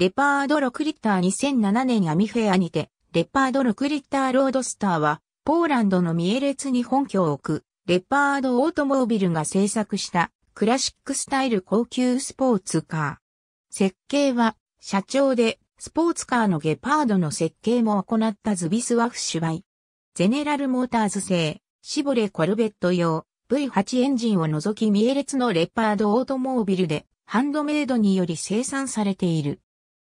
レパード6リッター2007年アミフェアにて、レパード6リッターロードスターは、ポーランドのミエレツに本拠を置く、レパードオートモービルが製作した、クラシックスタイル高級スポーツカー。設計は、社長で、スポーツカーのゲパードの設計も行ったズビスワフシュバイ。ゼネラルモーターズ製、シボレコルベット用、V8 エンジンを除きミエレツのレパードオートモービルで、ハンドメイドにより生産されている。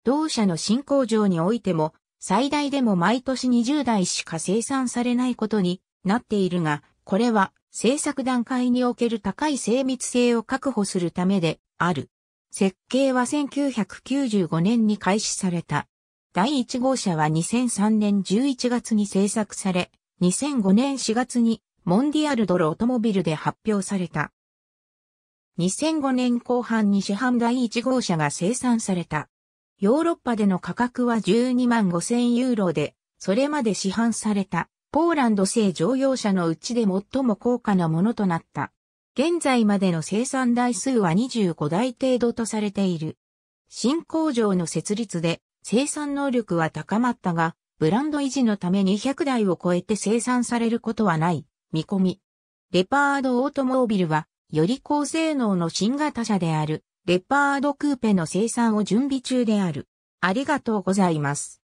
同社の新工場においても、最大でも毎年20台しか生産されないことになっているが、これは製作段階における高い精密性を確保するためである。設計は1995年に開始された。第1号車は2003年11月に製作され、2005年4月にモンディアルドロオトモビルで発表された。2005年後半に市販第1号車が生産された。ヨーロッパでの価格は12万5千ユーロで、それまで市販されたポーランド製乗用車のうちで最も高価なものとなった。現在までの生産台数は25台程度とされている。新工場の設立で生産能力は高まったが、ブランド維持のため200台を超えて生産されることはない見込み。レパードオートモービルはより高性能の新型車であるレパードクーペの生産を準備中である。ありがとうございます。